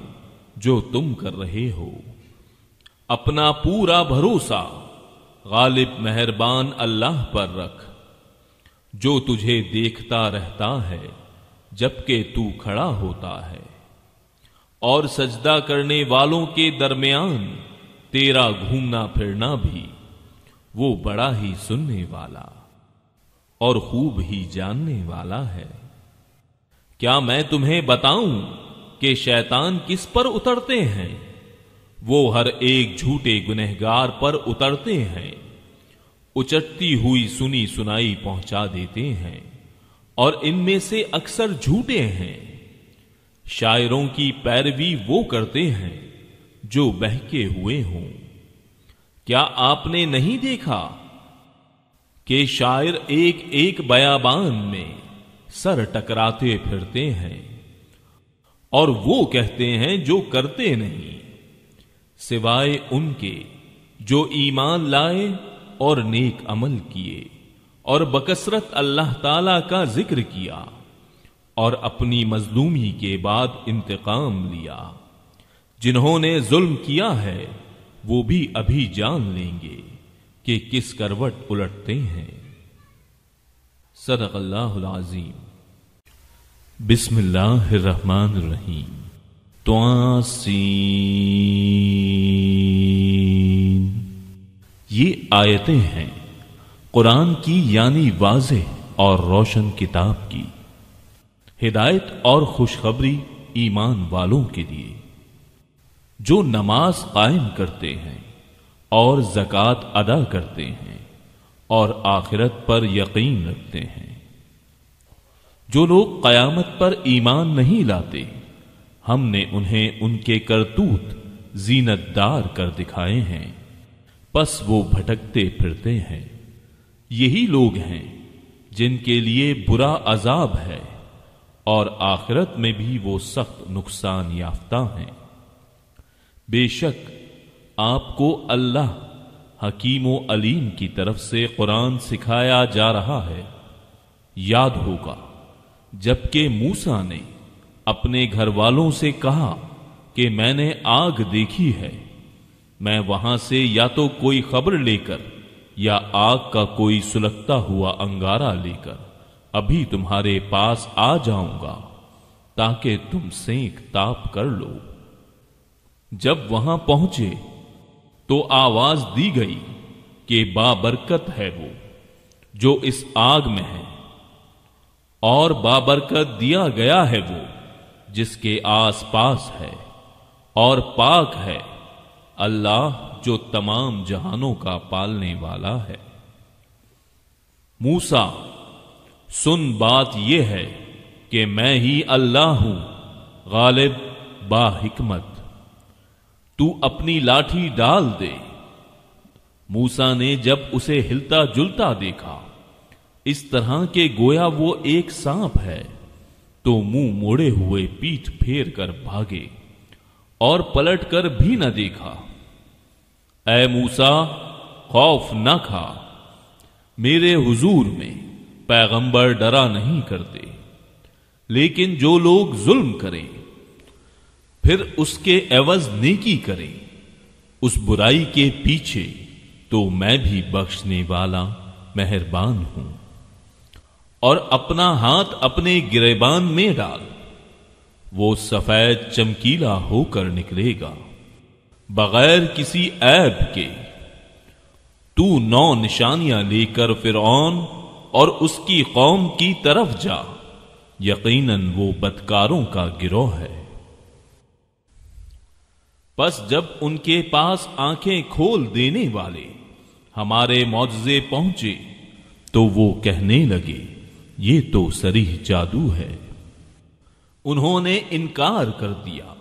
जो तुम कर रहे हो अपना पूरा भरोसा गालिब मेहरबान अल्लाह पर रख जो तुझे देखता रहता है जबकि तू खड़ा होता है और सजदा करने वालों के दरमियान तेरा घूमना फिरना भी वो बड़ा ही सुनने वाला और खूब ही जानने वाला है क्या मैं तुम्हें बताऊं कि शैतान किस पर उतरते हैं वो हर एक झूठे गुनहगार पर उतरते हैं उचटती हुई सुनी सुनाई पहुंचा देते हैं और इनमें से अक्सर झूठे हैं शायरों की पैरवी वो करते हैं जो बहके हुए हों क्या आपने नहीं देखा कि शायर एक एक बयाबान में सर टकराते फिरते हैं और वो कहते हैं जो करते नहीं सिवाय उनके जो ईमान लाए और नेक अमल किए और बकसरत अल्लाह ताला का जिक्र किया और अपनी मजलूमी के बाद इंतकाम लिया जिन्होंने जुल्म किया है वो भी अभी जान लेंगे कि किस करवट उलटते हैं सदक बिस्मिल्लाहमान रहीम त्वासीन ये आयतें हैं कुरान की यानी वाजे और रोशन किताब की हिदायत और खुशखबरी ईमान वालों के लिए जो नमाज कायम करते हैं और जक़ात अदा करते हैं और आखिरत पर यकीन रखते हैं जो लोग कयामत पर ईमान नहीं लाते हैं हमने उन्हें उनके करतूत जीनतदार कर दिखाए हैं बस वो भटकते फिरते हैं यही लोग हैं जिनके लिए बुरा अजाब है और आखिरत में भी वो सख्त नुकसान याफ्ता हैं बेशक आपको अल्लाह हकीम अलीम की तरफ से कुरान सिखाया जा रहा है याद होगा जबकि मूसा ने अपने घर वालों से कहा कि मैंने आग देखी है मैं वहां से या तो कोई खबर लेकर या आग का कोई सुलगता हुआ अंगारा लेकर अभी तुम्हारे पास आ जाऊंगा ताकि तुम सेंक ताप कर लो जब वहां पहुंचे तो आवाज दी गई कि बाबरकत है वो जो इस आग में है और बाबरकत दिया गया है वो जिसके आस पास है और पाक है अल्लाह जो तमाम जहानों का पालने वाला है मूसा सुन बात यह है कि मैं ही अल्लाह हूं गालिब बाहिकमत तू अपनी लाठी डाल दे मूसा ने जब उसे हिलता जुलता देखा इस तरह के गोया वो एक सांप है तो मुंह मोड़े हुए पीठ फेर कर भागे और पलट कर भी न देखा ऐ मूसा खौफ न खा मेरे हुजूर में पैगंबर डरा नहीं करते लेकिन जो लोग जुल्म करें फिर उसके एवज नेकी करें उस बुराई के पीछे तो मैं भी बख्शने वाला मेहरबान हूं और अपना हाथ अपने गिरेबान में डाल वो सफेद चमकीला होकर निकलेगा बगैर किसी ऐब के तू नौ निशानियां लेकर ऑन और उसकी कौम की तरफ जा यकीनन वो बदकारों का गिरोह है बस जब उनके पास आंखें खोल देने वाले हमारे मुआवजे पहुंचे तो वो कहने लगे ये तो सरीह जादू है उन्होंने इनकार कर दिया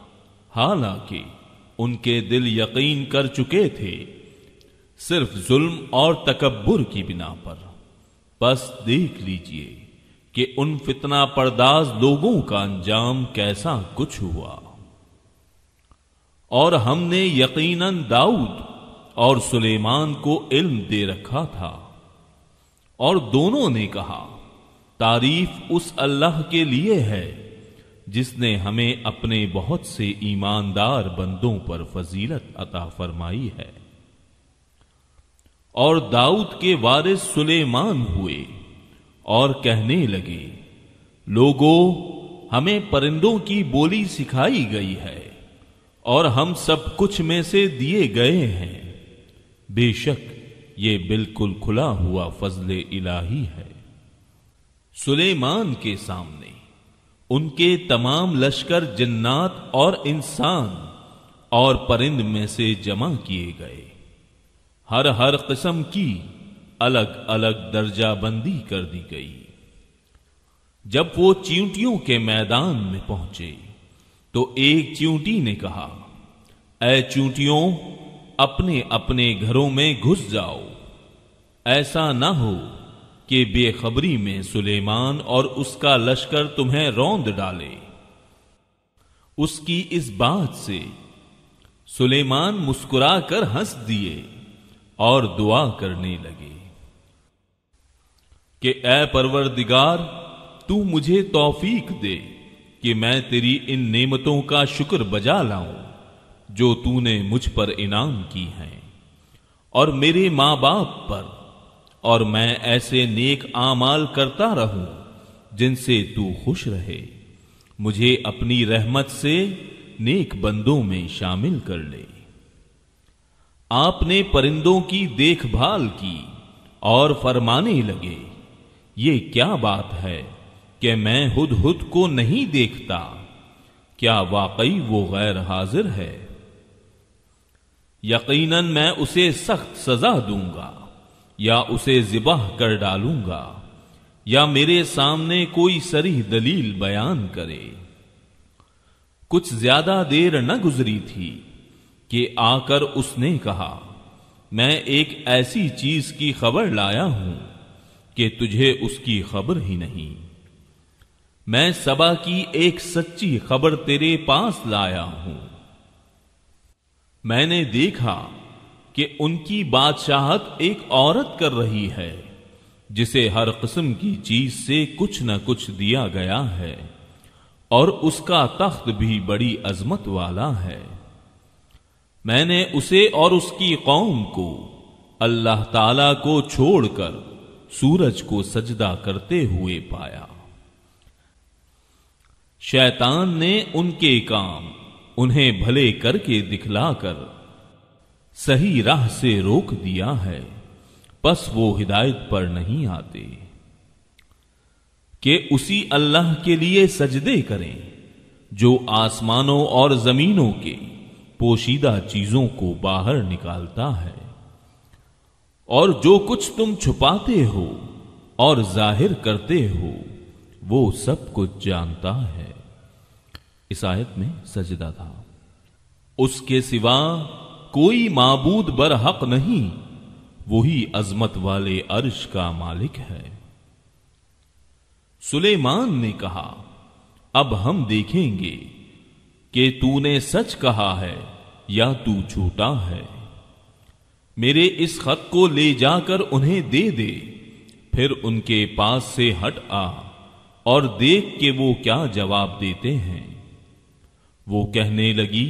हालांकि उनके दिल यकीन कर चुके थे सिर्फ जुल्म और तकबर की बिना पर बस देख लीजिए कि उन फितना परदाज लोगों का अंजाम कैसा कुछ हुआ और हमने यकीनन दाऊद और सुलेमान को इल्म दे रखा था और दोनों ने कहा तारीफ उस अल्लाह के लिए है जिसने हमें अपने बहुत से ईमानदार बंदों पर फजीलत अता फरमाई है और दाऊद के वारिस सुलेमान हुए और कहने लगे लोगों हमें परिंदों की बोली सिखाई गई है और हम सब कुछ में से दिए गए हैं बेशक ये बिल्कुल खुला हुआ फजल इलाही है सुलेमान के सामने उनके तमाम लश्कर जिन्नात और इंसान और परिंद में से जमा किए गए हर हर किस्म की अलग अलग दर्जाबंदी कर दी गई जब वो चींटियों के मैदान में पहुंचे तो एक चींटी ने कहा ऐ चींटियों अपने अपने घरों में घुस जाओ ऐसा ना हो कि बेखबरी में सुलेमान और उसका लश्कर तुम्हें रौंद डाले उसकी इस बात से सुलेमान मुस्कुरा कर हंस दिए और दुआ करने लगे कि ए दिगार तू मुझे तौफीक दे कि मैं तेरी इन नेमतों का शुक्र बजा लाऊं जो तूने मुझ पर इनाम की हैं और मेरे मां बाप पर और मैं ऐसे नेक आमाल करता रहूं जिनसे तू खुश रहे मुझे अपनी रहमत से नेक बंदों में शामिल कर ले आपने परिंदों की देखभाल की और फरमाने लगे ये क्या बात है कि मैं हुद हुद को नहीं देखता क्या वाकई वो गैर हाजिर है यकीनन मैं उसे सख्त सजा दूंगा या उसे जिबाह कर डालूंगा या मेरे सामने कोई सरी दलील बयान करे कुछ ज्यादा देर न गुजरी थी कि आकर उसने कहा मैं एक ऐसी चीज की खबर लाया हूं कि तुझे उसकी खबर ही नहीं मैं सबा की एक सच्ची खबर तेरे पास लाया हूं मैंने देखा कि उनकी बादशाहत एक औरत कर रही है जिसे हर किस्म की चीज से कुछ न कुछ दिया गया है और उसका तख्त भी बड़ी अजमत वाला है मैंने उसे और उसकी कौम को अल्लाह ताला को छोड़कर सूरज को सजदा करते हुए पाया शैतान ने उनके काम उन्हें भले करके दिखलाकर सही राह से रोक दिया है बस वो हिदायत पर नहीं आते कि उसी अल्लाह के लिए सजदे करें जो आसमानों और जमीनों के पोशीदा चीजों को बाहर निकालता है और जो कुछ तुम छुपाते हो और जाहिर करते हो वो सब कुछ जानता है इस आयत में सजदा था उसके सिवा कोई माबूद बर हक नहीं वही अजमत वाले अर्श का मालिक है सुलेमान ने कहा अब हम देखेंगे कि तूने सच कहा है या तू झूठा है मेरे इस खत को ले जाकर उन्हें दे दे फिर उनके पास से हट आ और देख के वो क्या जवाब देते हैं वो कहने लगी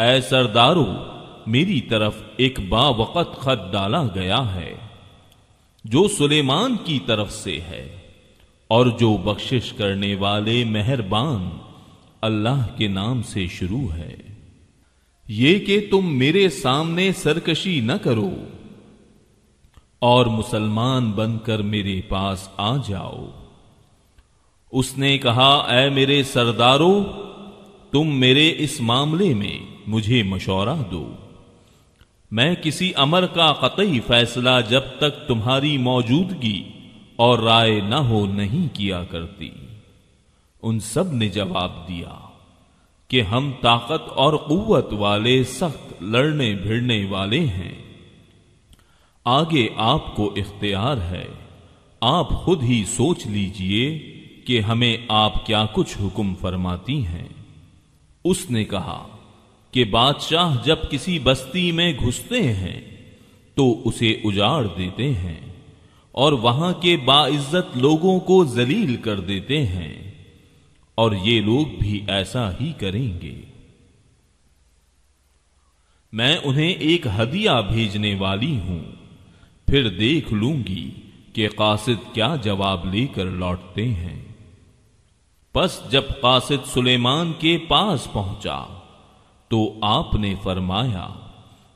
ऐ सरदारों मेरी तरफ एक बावक़त खत डाला गया है जो सुलेमान की तरफ से है और जो बख्शिश करने वाले मेहरबान अल्लाह के नाम से शुरू है ये कि तुम मेरे सामने सरकशी न करो और मुसलमान बनकर मेरे पास आ जाओ उसने कहा ए मेरे सरदारों तुम मेरे इस मामले में मुझे मशौरा दो मैं किसी अमर का कतई फैसला जब तक तुम्हारी मौजूदगी और राय न हो नहीं किया करती उन सब ने जवाब दिया कि हम ताकत और कुत वाले सख्त लड़ने भिड़ने वाले हैं आगे आपको इख्तियार है आप खुद ही सोच लीजिए कि हमें आप क्या कुछ हुक्म फरमाती हैं उसने कहा कि बादशाह जब किसी बस्ती में घुसते हैं तो उसे उजाड़ देते हैं और वहां के बाइज्जत लोगों को जलील कर देते हैं और ये लोग भी ऐसा ही करेंगे मैं उन्हें एक हदिया भेजने वाली हूं फिर देख लूंगी कि कासिद क्या जवाब लेकर लौटते हैं बस जब कासिद सुलेमान के पास पहुंचा तो आपने फरमाया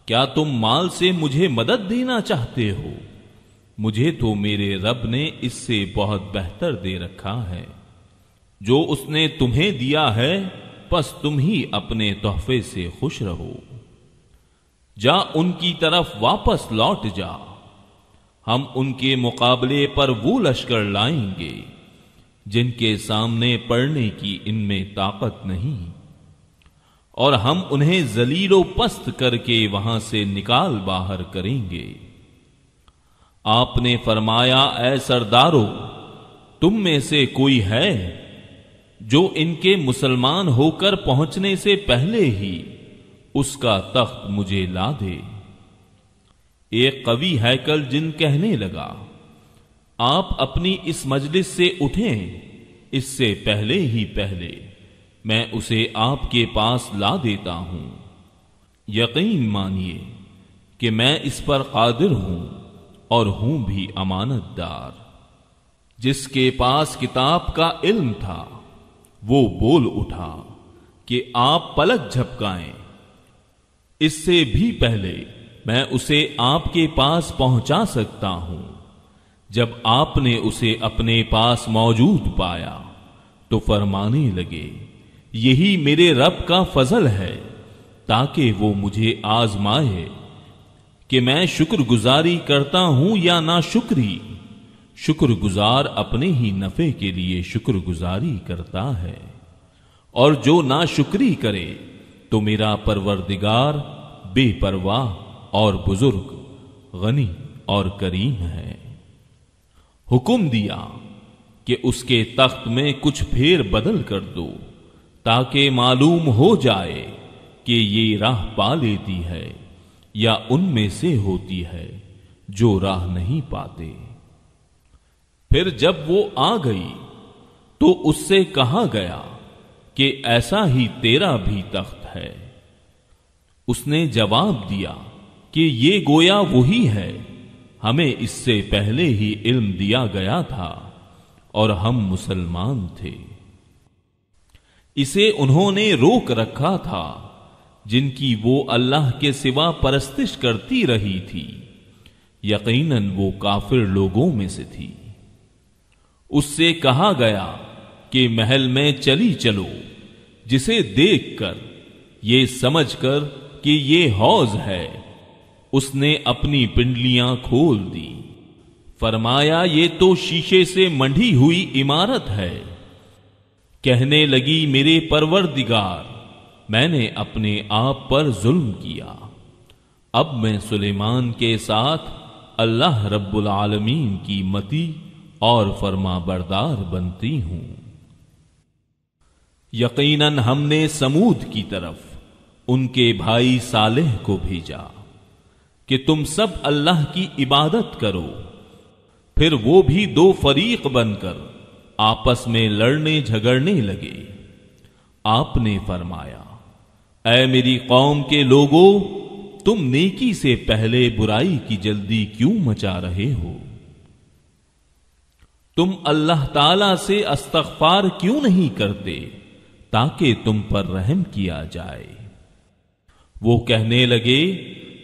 क्या तुम माल से मुझे मदद देना चाहते हो मुझे तो मेरे रब ने इससे बहुत बेहतर दे रखा है जो उसने तुम्हें दिया है बस तुम ही अपने तोहफे से खुश रहो जा उनकी तरफ वापस लौट जा हम उनके मुकाबले पर वो लश्कर लाएंगे जिनके सामने पड़ने की इनमें ताकत नहीं और हम उन्हें जलीलो पस्त करके वहां से निकाल बाहर करेंगे आपने फरमाया ऐ सरदारो तुम में से कोई है जो इनके मुसलमान होकर पहुंचने से पहले ही उसका तख्त मुझे ला दे एक कवि हैकल जिन कहने लगा आप अपनी इस मजलिस से उठें इससे पहले ही पहले मैं उसे आपके पास ला देता हूं यकीन मानिए कि मैं इस पर कादिर हूं और हूं भी अमानतदार जिसके पास किताब का इल्म था वो बोल उठा कि आप पलक झपकाएं इससे भी पहले मैं उसे आपके पास पहुंचा सकता हूं जब आपने उसे अपने पास मौजूद पाया तो फरमाने लगे यही मेरे रब का फजल है ताकि वो मुझे आजमाए कि मैं शुक्रगुजारी करता हूं या ना शुक्री शुक्रगुजार अपने ही नफे के लिए शुक्रगुजारी करता है और जो ना शुक्री करे तो मेरा परवरदिगार बेपरवाह और बुजुर्ग गनी और करीम है हुक्म दिया कि उसके तख्त में कुछ फेर बदल कर दो ताकि मालूम हो जाए कि ये राह पा लेती है या उनमें से होती है जो राह नहीं पाते फिर जब वो आ गई तो उससे कहा गया कि ऐसा ही तेरा भी तख्त है उसने जवाब दिया कि ये गोया वही है हमें इससे पहले ही इल्म दिया गया था और हम मुसलमान थे इसे उन्होंने रोक रखा था जिनकी वो अल्लाह के सिवा परस्तिश करती रही थी यकीनन वो काफिर लोगों में से थी उससे कहा गया कि महल में चली चलो जिसे देखकर ये समझकर कि ये हौज है उसने अपनी पिंडलियां खोल दी फरमाया ये तो शीशे से मंडी हुई इमारत है कहने लगी मेरे परवरदिगार मैंने अपने आप पर जुल्म किया अब मैं सुलेमान के साथ अल्लाह रब्बुल आलमीन की मती और फर्मा बरदार बनती हूं यकीनन हमने समूद की तरफ उनके भाई सालेह को भेजा कि तुम सब अल्लाह की इबादत करो फिर वो भी दो फरीक बनकर आपस में लड़ने झगड़ने लगे आपने फरमाया ऐ मेरी कौम के लोगों तुम नेकी से पहले बुराई की जल्दी क्यों मचा रहे हो तुम अल्लाह ताला से अस्तगफार क्यों नहीं करते ताकि तुम पर रहम किया जाए वो कहने लगे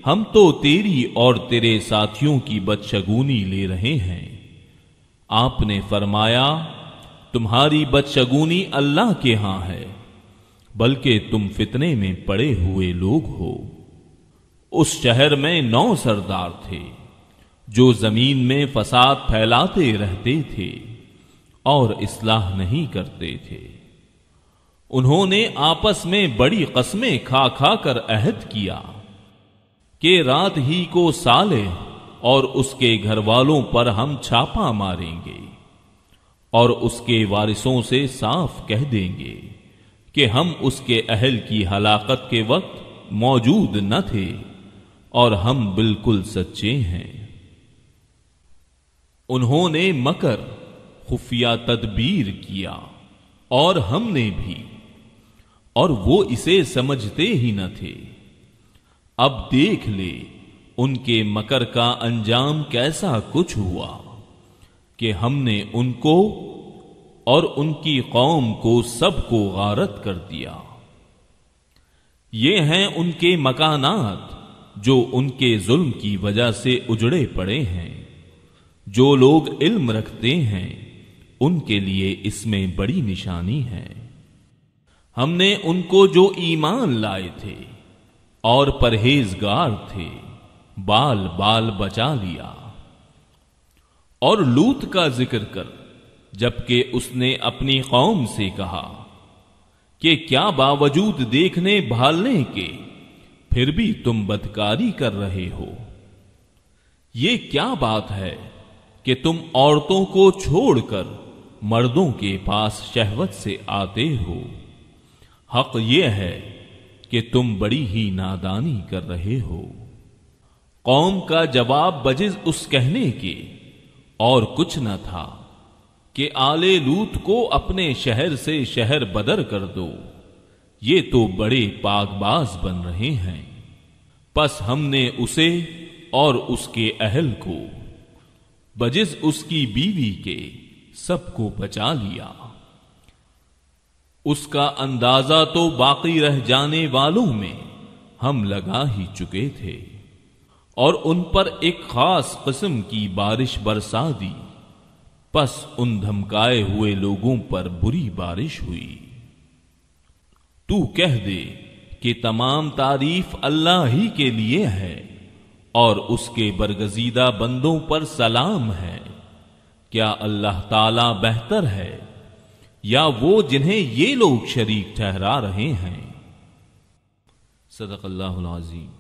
हम तो तेरी और तेरे साथियों की बदशगुनी ले रहे हैं आपने फरमाया तुम्हारी बदशगुनी अल्लाह के यहां है बल्कि तुम फितने में पड़े हुए लोग हो उस शहर में नौ सरदार थे जो जमीन में फसाद फैलाते रहते थे और इसलाह नहीं करते थे उन्होंने आपस में बड़ी कस्में खा खा कर अहद किया कि रात ही को साले और उसके घर वालों पर हम छापा मारेंगे और उसके वारिसों से साफ कह देंगे कि हम उसके अहल की हलाकत के वक्त मौजूद न थे और हम बिल्कुल सच्चे हैं उन्होंने मकर खुफिया तदबीर किया और हमने भी और वो इसे समझते ही न थे अब देख ले उनके मकर का अंजाम कैसा कुछ हुआ कि हमने उनको और उनकी कौम को सबको गारत कर दिया ये हैं उनके मकानात जो उनके जुल्म की वजह से उजड़े पड़े हैं जो लोग इल्म रखते हैं उनके लिए इसमें बड़ी निशानी है हमने उनको जो ईमान लाए थे और परहेजगार थे बाल बाल बचा लिया और लूत का जिक्र कर जबकि उसने अपनी कौम से कहा कि क्या बावजूद देखने भालने के फिर भी तुम बदकारी कर रहे हो ये क्या बात है कि तुम औरतों को छोड़कर मर्दों के पास शहवत से आते हो हक यह है कि तुम बड़ी ही नादानी कर रहे हो कौम का जवाब बजिज उस कहने के और कुछ न था कि आले लूत को अपने शहर से शहर बदर कर दो ये तो बड़े पागबाज बन रहे हैं बस हमने उसे और उसके अहल को बजिस उसकी बीवी के सबको बचा लिया उसका अंदाजा तो बाकी रह जाने वालों में हम लगा ही चुके थे और उन पर एक खास किस्म की बारिश बरसा दी बस उन धमकाए हुए लोगों पर बुरी बारिश हुई तू कह दे कि तमाम तारीफ अल्लाह ही के लिए है और उसके बरगजीदा बंदों पर सलाम है क्या अल्लाह ताला बेहतर है या वो जिन्हें ये लोग शरीक ठहरा रहे हैं सदक अल्लाह